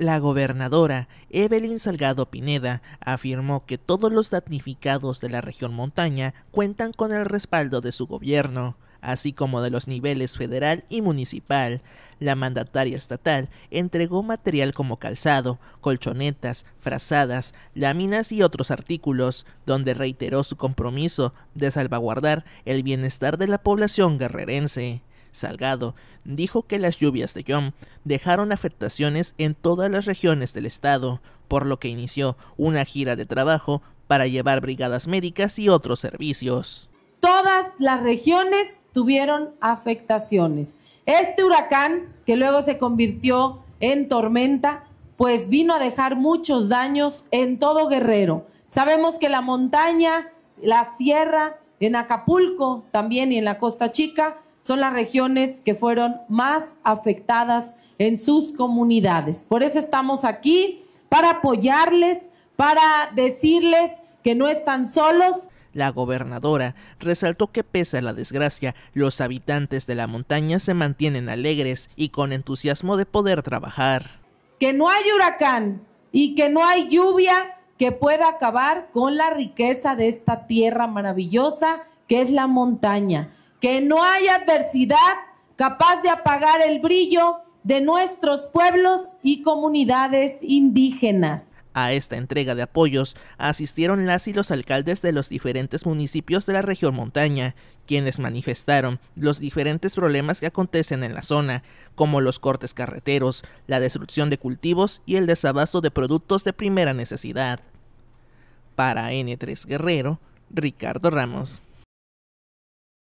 La gobernadora Evelyn Salgado Pineda afirmó que todos los damnificados de la región montaña cuentan con el respaldo de su gobierno, así como de los niveles federal y municipal. La mandataria estatal entregó material como calzado, colchonetas, frazadas, láminas y otros artículos, donde reiteró su compromiso de salvaguardar el bienestar de la población guerrerense. Salgado, dijo que las lluvias de Yom dejaron afectaciones en todas las regiones del estado, por lo que inició una gira de trabajo para llevar brigadas médicas y otros servicios. Todas las regiones tuvieron afectaciones. Este huracán, que luego se convirtió en tormenta, pues vino a dejar muchos daños en todo Guerrero. Sabemos que la montaña, la sierra, en Acapulco también y en la Costa Chica son las regiones que fueron más afectadas en sus comunidades. Por eso estamos aquí, para apoyarles, para decirles que no están solos. La gobernadora resaltó que pese a la desgracia, los habitantes de la montaña se mantienen alegres y con entusiasmo de poder trabajar. Que no hay huracán y que no hay lluvia que pueda acabar con la riqueza de esta tierra maravillosa que es la montaña que no hay adversidad capaz de apagar el brillo de nuestros pueblos y comunidades indígenas. A esta entrega de apoyos asistieron las y los alcaldes de los diferentes municipios de la región montaña, quienes manifestaron los diferentes problemas que acontecen en la zona, como los cortes carreteros, la destrucción de cultivos y el desabasto de productos de primera necesidad. Para N3 Guerrero, Ricardo Ramos.